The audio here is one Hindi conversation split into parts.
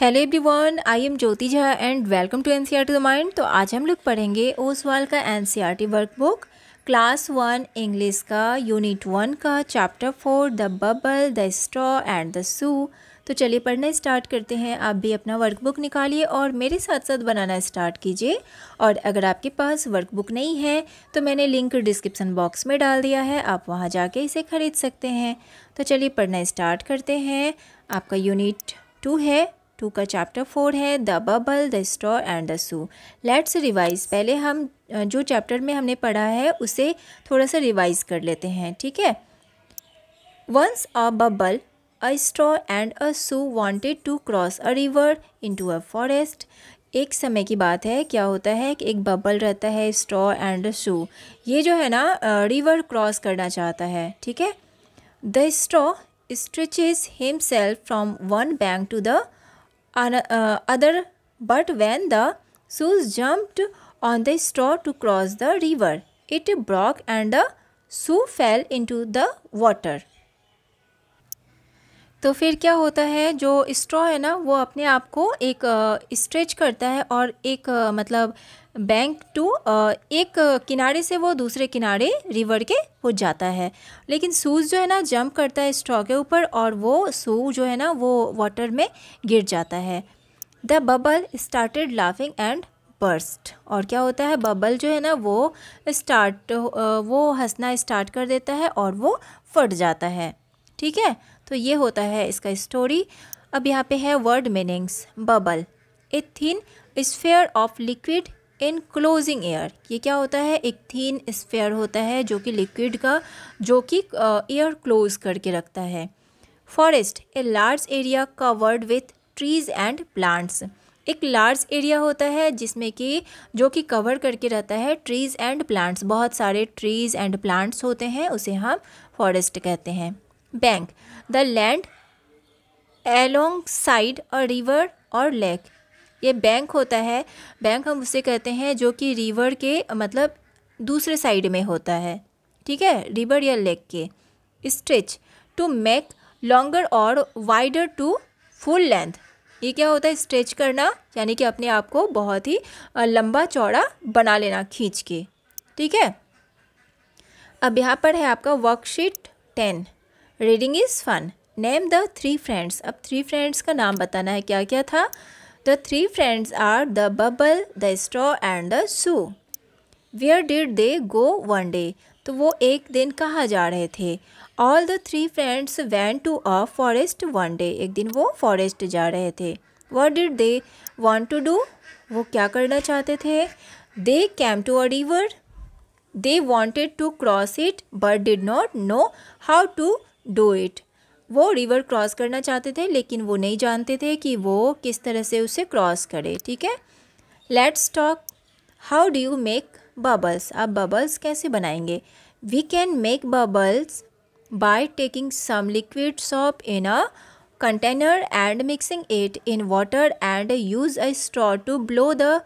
Hello everyone I am Jyoti Jha and welcome to N C R T the mind तो आज हम लोग पढ़ेंगे ओसवाल का N C R T workbook class one English का यूनिट वन का chapter four the bubble the straw and the shoe तो चलिए पढ़ना स्टार्ट करते हैं आप भी अपना वर्कबुक निकालिए और मेरे साथ साथ बनाना स्टार्ट कीजिए और अगर आपके पास वर्कबुक नहीं है तो मैंने लिंक डिस्क्रिप्सन बॉक्स में डाल दिया है आप वहाँ जाके इसे ख़रीद सकते हैं तो चलिए पढ़ना स्टार्ट करते हैं आपका यूनिट टू है टू का चैप्टर फोर है the bubble the straw and the shoe let's revise पहले हम जो चैप्टर में हमने पढ़ा है उसे थोड़ा सा रिवाइज कर लेते हैं ठीक है once a bubble straw and a shoe wanted to cross a river into a forest एक समय की बात है क्या होता है कि एक बबल रहता है स्ट्रॉ एंड शू ये जो है ना रिवर क्रॉस करना चाहता है ठीक है the straw stretches himself from one bank to the Uh, other but when the Zeus jumped on the straw to cross the river, it broke and the Sue fell into the water. तो फिर क्या होता है जो स्ट्रॉ है ना वो अपने आप को एक स्ट्रेच करता है और एक मतलब बैंक टू एक किनारे से वो दूसरे किनारे रिवर के हो जाता है लेकिन सूज जो है ना जंप करता है स्ट्रॉ के ऊपर और वो सू जो है ना वो वाटर में गिर जाता है the bubble started laughing and burst और क्या होता है बबल जो है ना वो स्टार्ट वो हंसना स्टार्ट कर देता है और वो फट जाता है ठीक है तो ये होता है इसका स्टोरी अब यहाँ पे है word meanings bubble a thin sphere of liquid enclosing air ये क्या होता है एक थीन स्फेयर होता है जो कि लिक्विड का जो कि एयर क्लोज करके रखता है forest a large area covered with trees and plants एक लार्ज एरिया होता है जिसमें कि जो कि कवर करके रहता है ट्रीज़ एंड प्लांट्स बहुत सारे ट्रीज़ एंड प्लांट्स होते हैं उसे हम फॉरेस्ट कहते हैं bank the land side a river or lake ये बैंक होता है बैंक हम उसे कहते हैं जो कि रिवर के मतलब दूसरे साइड में होता है ठीक है रिवर या लेक के स्ट्रेच टू मेक लॉन्गर और वाइडर टू फुल लेंथ ये क्या होता है स्ट्रेच करना यानी कि अपने आप को बहुत ही लंबा चौड़ा बना लेना खींच के ठीक है अब यहाँ पर है आपका worksheet ten reading is fun name the three friends अब थ्री फ्रेंड्स का नाम बताना है क्या क्या था the three friends are the bubble the straw and the shoe where did they go one day तो वो एक दिन कहाँ जा रहे थे all the three friends went to a forest one day एक दिन वो फॉरेस्ट जा रहे थे what did they want to do वो क्या करना चाहते थे they came to a river they wanted to cross it but did not know how to do it वो रिवर क्रॉस करना चाहते थे लेकिन वो नहीं जानते थे कि वो किस तरह से उसे क्रॉस करे ठीक है let's talk how do you make bubbles आप बबल्स कैसे बनाएंगे we can make bubbles by taking some liquid soap in a container and mixing it in water and use a straw to blow the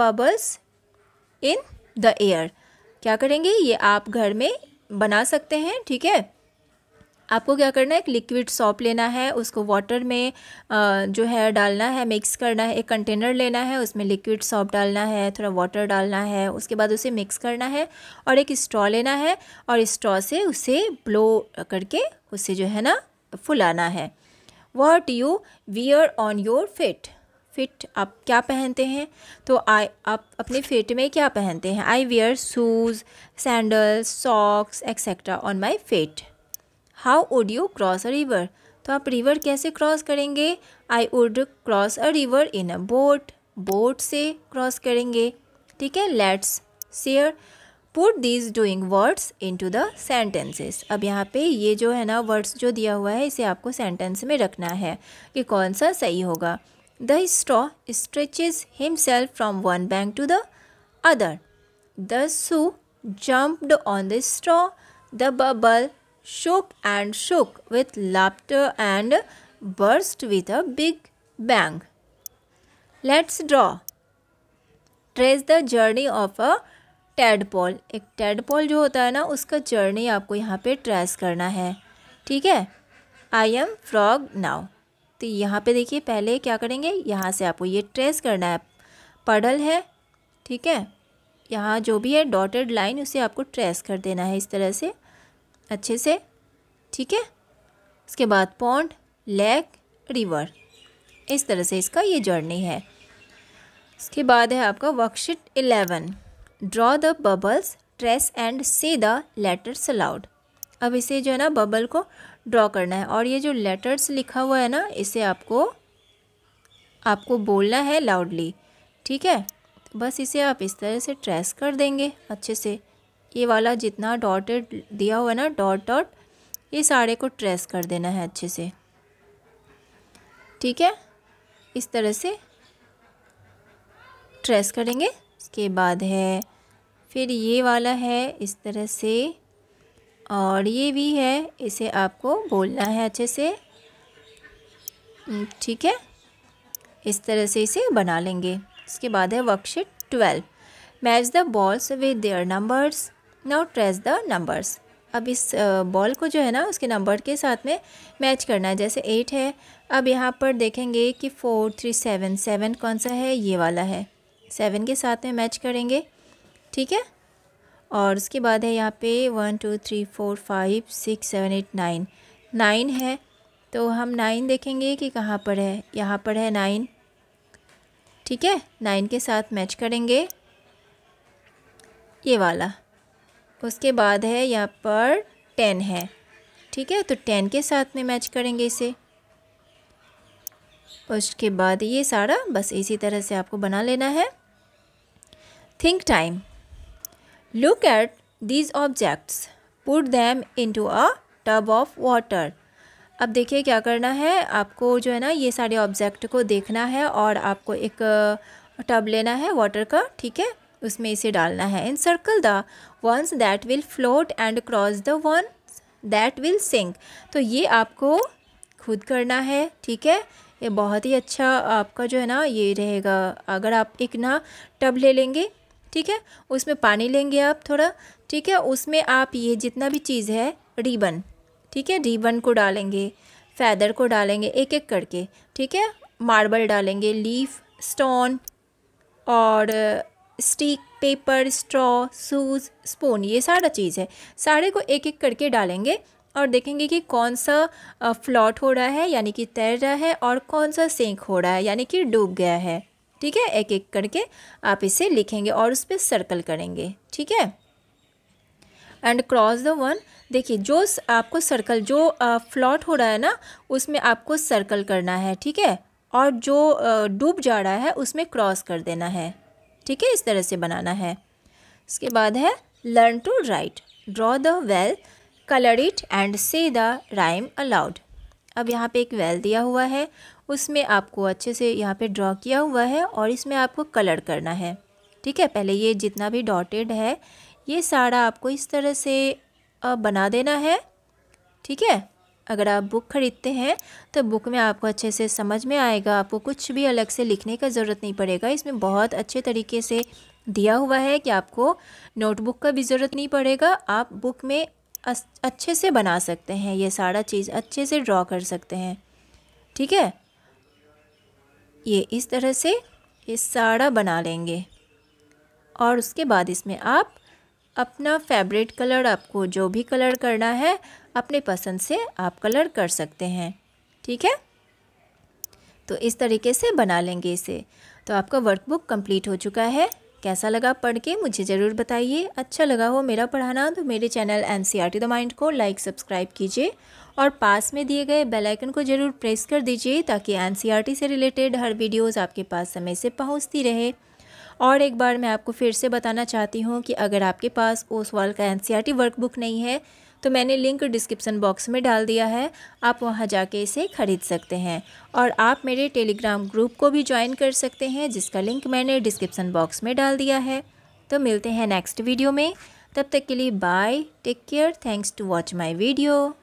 bubbles in the air क्या करेंगे ये आप घर में बना सकते हैं ठीक है आपको क्या करना है एक लिक्विड सॉप लेना है उसको वाटर में जो है डालना है मिक्स करना है एक कंटेनर लेना है उसमें लिक्विड सॉप डालना है थोड़ा वाटर डालना है उसके बाद उसे मिक्स करना है और एक स्ट्रॉ लेना है और स्ट्रॉ से उसे ब्लो करके उसे जो है ना फुलाना है what you wear on your feet feet आप क्या पहनते हैं तो आई आप अपने फिट में क्या पहनते हैं I wear shoes sandals socks etcetera on my feet how would you cross a river तो आप रिवर कैसे क्रॉस करेंगे I would cross a river in a boat boat से क्रॉस करेंगे ठीक है let's share put these doing words into the sentences अब यहाँ पे ये जो है ना वर्ड्स जो दिया हुआ है इसे आपको सेंटेंस में रखना है कि कौन सा सही होगा the straw stretches himself from one bank to the other the shoe jumped on the straw the bubble shook and shook with laughter and burst with a big bang. Let's draw. Trace the journey of a tadpole एक टेडपोल जो होता है ना उसका जर्नी आपको यहाँ पे ट्रेस करना है ठीक है आई एम फ्रॉग नाउ तो यहाँ पे देखिए पहले क्या करेंगे यहाँ से आपको ये ट्रेस करना है पडल है ठीक है यहाँ जो भी है डॉटेड लाइन उसे आपको ट्रेस कर देना है इस तरह से अच्छे से ठीक है उसके बाद पॉन्ड लेक रिवर इस तरह से इसका ये जर्नी है इसके बाद है आपका worksheet eleven draw the bubbles trace and say the letters aloud अब इसे जो है ना बबल को ड्रॉ करना है और ये जो लेटर्स लिखा हुआ है ना इसे आपको आपको बोलना है लाउडली ठीक है तो बस इसे आप इस तरह से ट्रेस कर देंगे अच्छे से ये वाला जितना डॉटेड दिया हुआ है ना डॉट डॉट ये सारे को ट्रेस कर देना है अच्छे से ठीक है इस तरह से ट्रेस करेंगे उसके बाद है फिर ये वाला है इस तरह से और ये भी है इसे आपको बोलना है अच्छे से ठीक है इस तरह से इसे बना लेंगे इसके बाद है worksheet twelve match the balls with their numbers now trace the numbers अब इस बॉल को जो है ना उसके नंबर के साथ में मैच करना है जैसे एट है अब यहाँ पर देखेंगे कि फोर थ्री सेवन सेवन कौन सा है ये वाला है सेवन के साथ में मैच करेंगे ठीक है और उसके बाद है यहाँ पे one two three four five six seven eight nine nine है तो हम नाइन देखेंगे कि कहाँ पर है यहाँ पर है नाइन ठीक है नाइन के साथ मैच करेंगे ये वाला उसके बाद है यहाँ पर टेन है ठीक है तो टेन के साथ में मैच करेंगे इसे उसके बाद ये सारा बस इसी तरह से आपको बना लेना है think time look at these objects put them to a tub of water अब देखिए क्या करना है आपको जो है ना ये सारे ऑब्जेक्ट को देखना है और आपको एक टब लेना है वाटर का ठीक है उसमें इसे डालना है in circle the ones that will float and cross the one that will sink तो ये आपको खुद करना है ठीक है ये बहुत ही अच्छा आपका जो है ना ये रहेगा अगर आप एक ना टब ले लेंगे ठीक है उसमें पानी लेंगे आप थोड़ा ठीक है उसमें आप ये जितना भी चीज़ है रिबन ठीक है रिबन को डालेंगे फैदर को डालेंगे एक एक करके ठीक है मार्बल डालेंगे लीफ स्टोन और stick paper straw shoes spoon ये सारा चीज़ है सारे को एक एक करके डालेंगे और देखेंगे कि कौन सा फ्लॉट हो रहा है यानी कि तैर रहा है और कौन सा सेंक हो रहा है यानी कि डूब गया है ठीक है एक एक करके आप इसे लिखेंगे और उस पर सर्कल करेंगे ठीक है एंड क्रॉस द वन देखिए जो आपको सर्कल जो फ्लॉट हो रहा है ना उसमें आपको सर्कल करना है ठीक है और जो डूब जा रहा है उसमें क्रॉस कर देना है ठीक है इस तरह से बनाना है इसके बाद है learn to write draw the well colour it and say the rhyme aloud अब यहाँ पे एक वेल दिया हुआ है उसमें आपको अच्छे से यहाँ पे ड्रॉ किया हुआ है और इसमें आपको कलर करना है ठीक है पहले ये जितना भी डॉटेड है ये सारा आपको इस तरह से बना देना है ठीक है अगर आप बुक ख़रीदते हैं तो बुक में आपको अच्छे से समझ में आएगा आपको कुछ भी अलग से लिखने का ज़रूरत नहीं पड़ेगा इसमें बहुत अच्छे तरीके से दिया हुआ है कि आपको नोटबुक का भी ज़रूरत नहीं पड़ेगा आप बुक में अच्छे से बना सकते हैं ये सारा चीज़ अच्छे से ड्रॉ कर सकते हैं ठीक है ये इस तरह से ये सारा बना लेंगे और उसके बाद इसमें आप अपना फेवरेट कलर आपको जो भी कलर करना है अपने पसंद से आप कलर कर सकते हैं ठीक है तो इस तरीके से बना लेंगे इसे तो आपका वर्कबुक कंप्लीट हो चुका है कैसा लगा पढ़ के मुझे ज़रूर बताइए अच्छा लगा हो मेरा पढ़ाना तो मेरे channel N C R T the mind को लाइक सब्सक्राइब कीजिए और पास में दिए गए बेल आइकन को ज़रूर प्रेस कर दीजिए ताकि एन सी आर टी से रिलेटेड हर वीडियोज़ आपके पास समय से पहुँचती रहे और एक बार मैं आपको फिर से बताना चाहती हूँ कि अगर आपके पास ओसवाल का एन वर्कबुक e नहीं है तो मैंने लिंक डिस्क्रिप्सन बॉक्स में डाल दिया है आप वहां जाके इसे ख़रीद सकते हैं और आप मेरे टेलीग्राम ग्रुप को भी ज्वाइन कर सकते हैं जिसका लिंक मैंने डिस्क्रिप्सन बॉक्स में डाल दिया है तो मिलते हैं नेक्स्ट वीडियो में तब तक के लिए bye take care thanks to watch my video